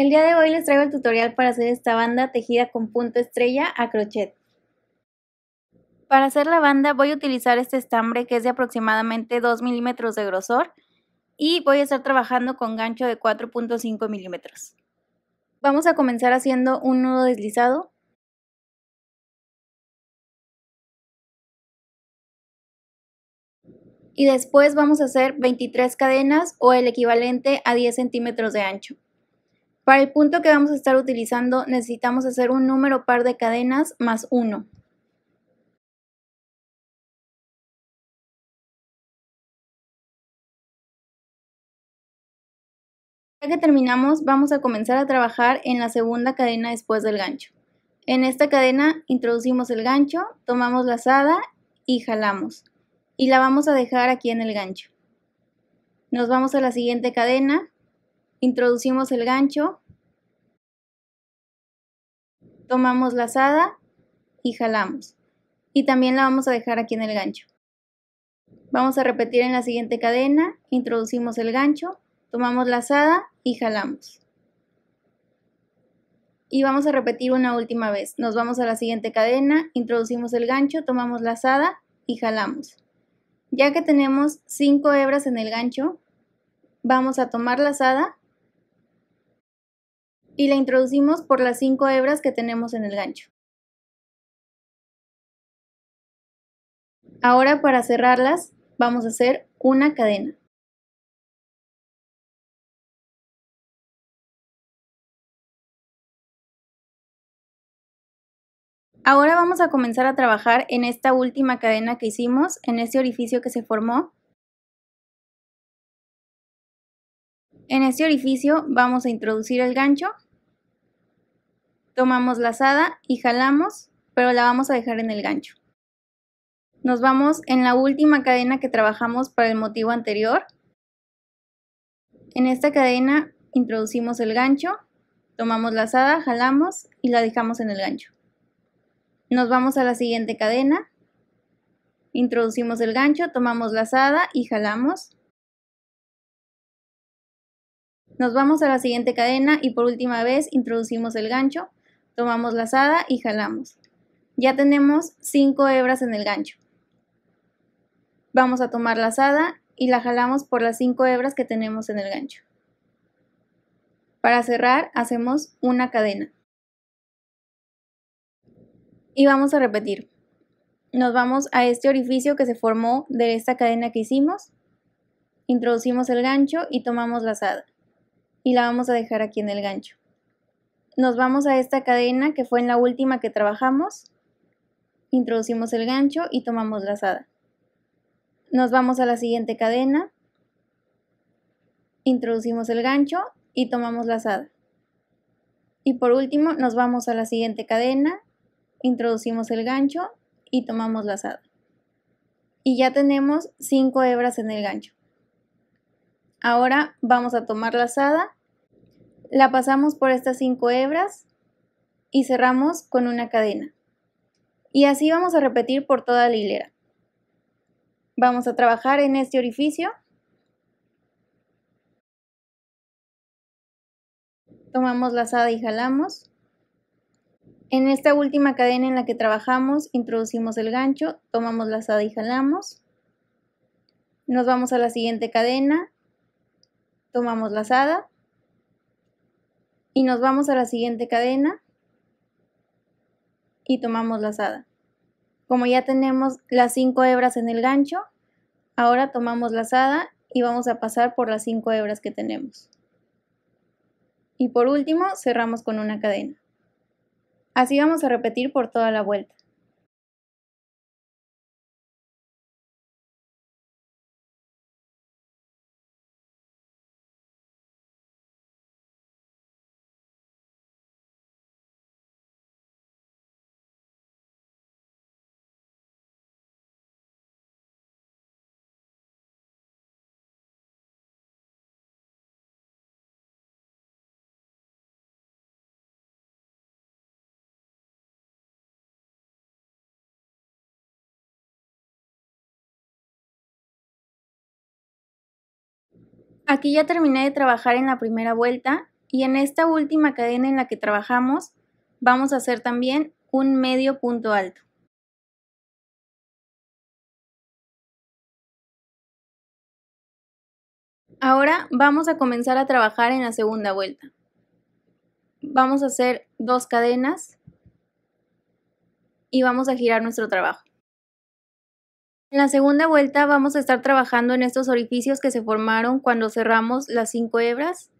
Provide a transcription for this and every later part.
El día de hoy les traigo el tutorial para hacer esta banda tejida con punto estrella a crochet. Para hacer la banda voy a utilizar este estambre que es de aproximadamente 2 milímetros de grosor y voy a estar trabajando con gancho de 4.5 milímetros. Vamos a comenzar haciendo un nudo deslizado. Y después vamos a hacer 23 cadenas o el equivalente a 10 centímetros de ancho. Para el punto que vamos a estar utilizando necesitamos hacer un número par de cadenas más uno. Ya que terminamos vamos a comenzar a trabajar en la segunda cadena después del gancho. En esta cadena introducimos el gancho, tomamos la lazada y jalamos. Y la vamos a dejar aquí en el gancho. Nos vamos a la siguiente cadena, introducimos el gancho, tomamos la y jalamos. Y también la vamos a dejar aquí en el gancho. Vamos a repetir en la siguiente cadena, introducimos el gancho, tomamos la y jalamos. Y vamos a repetir una última vez. Nos vamos a la siguiente cadena, introducimos el gancho, tomamos la y jalamos. Ya que tenemos 5 hebras en el gancho, vamos a tomar la y la introducimos por las cinco hebras que tenemos en el gancho. Ahora para cerrarlas vamos a hacer una cadena. Ahora vamos a comenzar a trabajar en esta última cadena que hicimos, en este orificio que se formó. En este orificio vamos a introducir el gancho Tomamos la asada y jalamos, pero la vamos a dejar en el gancho. Nos vamos en la última cadena que trabajamos para el motivo anterior. En esta cadena introducimos el gancho, tomamos la asada, jalamos y la dejamos en el gancho. Nos vamos a la siguiente cadena, introducimos el gancho, tomamos la asada y jalamos. Nos vamos a la siguiente cadena y por última vez introducimos el gancho, Tomamos la lazada y jalamos. Ya tenemos 5 hebras en el gancho. Vamos a tomar la lazada y la jalamos por las 5 hebras que tenemos en el gancho. Para cerrar hacemos una cadena. Y vamos a repetir. Nos vamos a este orificio que se formó de esta cadena que hicimos. Introducimos el gancho y tomamos la lazada. Y la vamos a dejar aquí en el gancho nos vamos a esta cadena que fue en la última que trabajamos, introducimos el gancho y tomamos la lazada. Nos vamos a la siguiente cadena, introducimos el gancho y tomamos lazada. Y por último nos vamos a la siguiente cadena, introducimos el gancho y tomamos lazada. Y ya tenemos 5 hebras en el gancho. Ahora vamos a tomar la lazada la pasamos por estas cinco hebras y cerramos con una cadena. Y así vamos a repetir por toda la hilera. Vamos a trabajar en este orificio. Tomamos lazada y jalamos. En esta última cadena en la que trabajamos, introducimos el gancho, tomamos lazada y jalamos. Nos vamos a la siguiente cadena, tomamos lazada y nos vamos a la siguiente cadena y tomamos lazada. Como ya tenemos las 5 hebras en el gancho, ahora tomamos lazada y vamos a pasar por las 5 hebras que tenemos. Y por último cerramos con una cadena. Así vamos a repetir por toda la vuelta. Aquí ya terminé de trabajar en la primera vuelta y en esta última cadena en la que trabajamos vamos a hacer también un medio punto alto. Ahora vamos a comenzar a trabajar en la segunda vuelta. Vamos a hacer dos cadenas y vamos a girar nuestro trabajo. En la segunda vuelta vamos a estar trabajando en estos orificios que se formaron cuando cerramos las cinco hebras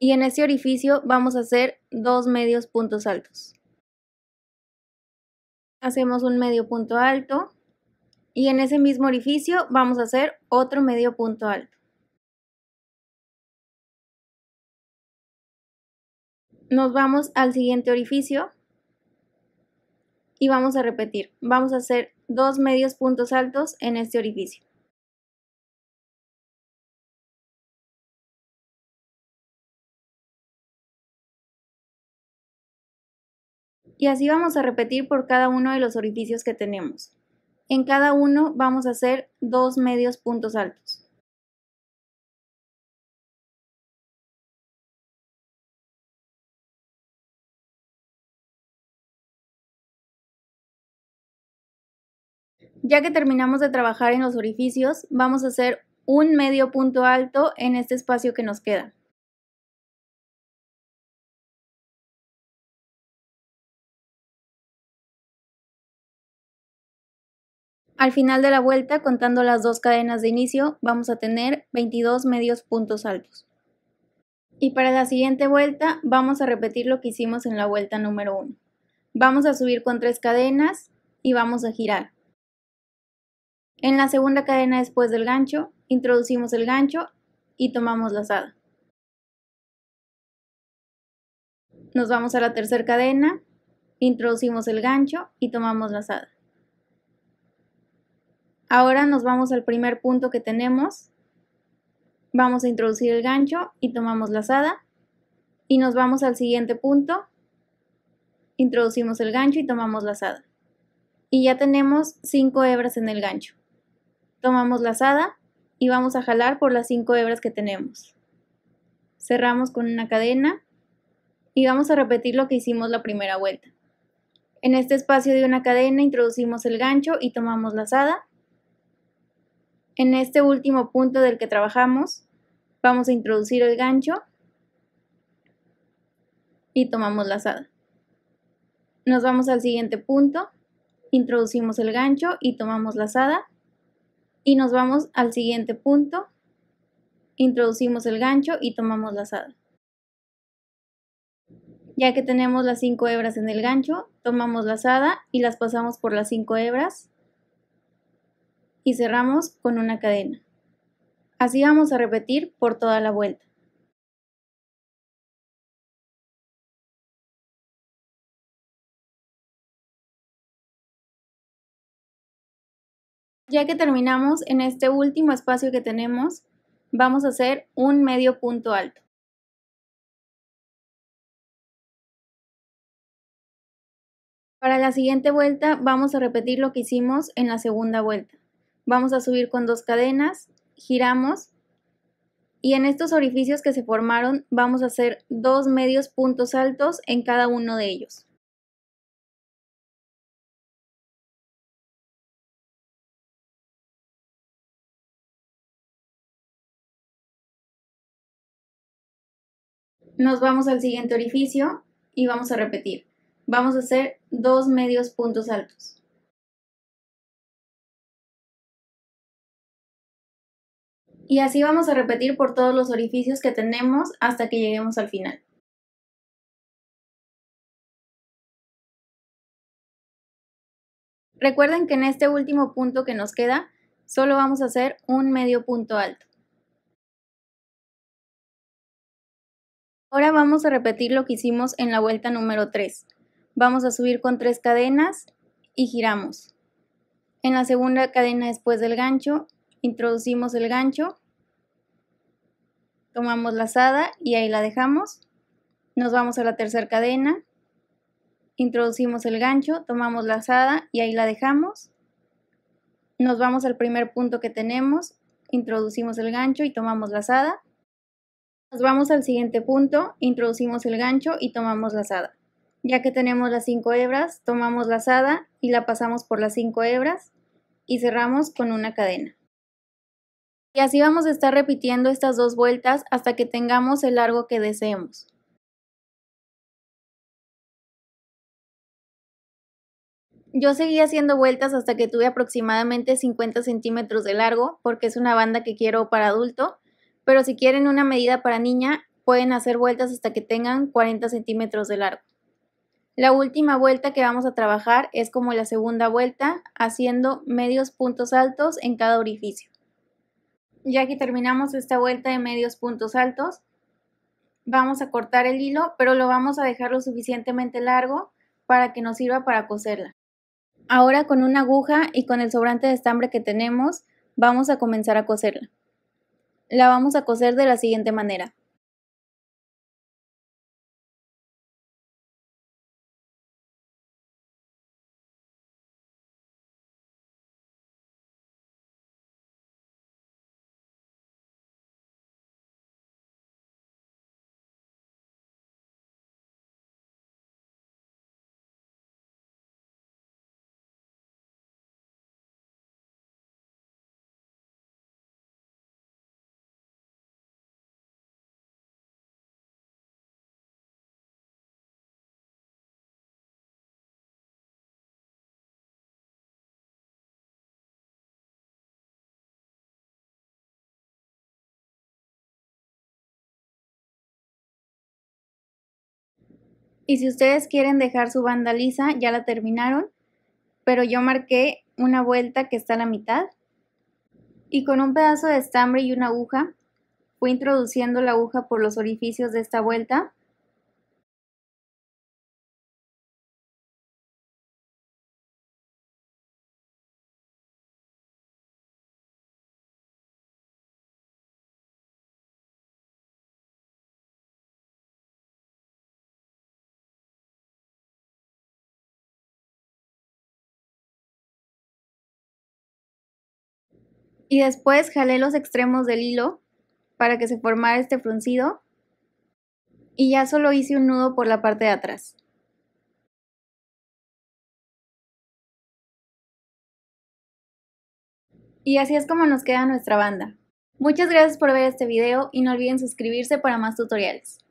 y en este orificio vamos a hacer dos medios puntos altos. Hacemos un medio punto alto y en ese mismo orificio vamos a hacer otro medio punto alto. Nos vamos al siguiente orificio y vamos a repetir. Vamos a hacer dos medios puntos altos en este orificio. Y así vamos a repetir por cada uno de los orificios que tenemos. En cada uno vamos a hacer dos medios puntos altos. Ya que terminamos de trabajar en los orificios, vamos a hacer un medio punto alto en este espacio que nos queda. Al final de la vuelta, contando las dos cadenas de inicio, vamos a tener 22 medios puntos altos. Y para la siguiente vuelta vamos a repetir lo que hicimos en la vuelta número 1. Vamos a subir con tres cadenas y vamos a girar. En la segunda cadena después del gancho, introducimos el gancho y tomamos la lazada. Nos vamos a la tercera cadena, introducimos el gancho y tomamos la lazada. Ahora nos vamos al primer punto que tenemos. Vamos a introducir el gancho y tomamos la lazada. Y nos vamos al siguiente punto. Introducimos el gancho y tomamos la lazada. Y ya tenemos 5 hebras en el gancho. Tomamos lazada y vamos a jalar por las cinco hebras que tenemos. Cerramos con una cadena y vamos a repetir lo que hicimos la primera vuelta. En este espacio de una cadena introducimos el gancho y tomamos la lazada. En este último punto del que trabajamos vamos a introducir el gancho y tomamos la lazada. Nos vamos al siguiente punto, introducimos el gancho y tomamos la lazada. Y nos vamos al siguiente punto. Introducimos el gancho y tomamos la lazada. Ya que tenemos las 5 hebras en el gancho, tomamos la lazada y las pasamos por las 5 hebras y cerramos con una cadena. Así vamos a repetir por toda la vuelta. Ya que terminamos en este último espacio que tenemos, vamos a hacer un medio punto alto. Para la siguiente vuelta vamos a repetir lo que hicimos en la segunda vuelta. Vamos a subir con dos cadenas, giramos y en estos orificios que se formaron vamos a hacer dos medios puntos altos en cada uno de ellos. Nos vamos al siguiente orificio y vamos a repetir. Vamos a hacer dos medios puntos altos. Y así vamos a repetir por todos los orificios que tenemos hasta que lleguemos al final. Recuerden que en este último punto que nos queda, solo vamos a hacer un medio punto alto. Ahora vamos a repetir lo que hicimos en la vuelta número 3. Vamos a subir con tres cadenas y giramos. En la segunda cadena después del gancho, introducimos el gancho, tomamos la lazada y ahí la dejamos. Nos vamos a la tercera cadena, introducimos el gancho, tomamos la lazada y ahí la dejamos. Nos vamos al primer punto que tenemos, introducimos el gancho y tomamos la lazada nos vamos al siguiente punto, introducimos el gancho y tomamos la lazada. Ya que tenemos las 5 hebras, tomamos la lazada y la pasamos por las 5 hebras y cerramos con una cadena. Y así vamos a estar repitiendo estas dos vueltas hasta que tengamos el largo que deseemos. Yo seguí haciendo vueltas hasta que tuve aproximadamente 50 centímetros de largo porque es una banda que quiero para adulto pero si quieren una medida para niña, pueden hacer vueltas hasta que tengan 40 centímetros de largo. La última vuelta que vamos a trabajar es como la segunda vuelta, haciendo medios puntos altos en cada orificio. Ya que terminamos esta vuelta de medios puntos altos, vamos a cortar el hilo, pero lo vamos a dejar lo suficientemente largo para que nos sirva para coserla. Ahora con una aguja y con el sobrante de estambre que tenemos, vamos a comenzar a coserla. La vamos a coser de la siguiente manera. Y si ustedes quieren dejar su banda lisa, ya la terminaron, pero yo marqué una vuelta que está a la mitad y con un pedazo de estambre y una aguja fui introduciendo la aguja por los orificios de esta vuelta Y después jalé los extremos del hilo para que se formara este fruncido y ya solo hice un nudo por la parte de atrás. Y así es como nos queda nuestra banda. Muchas gracias por ver este video y no olviden suscribirse para más tutoriales.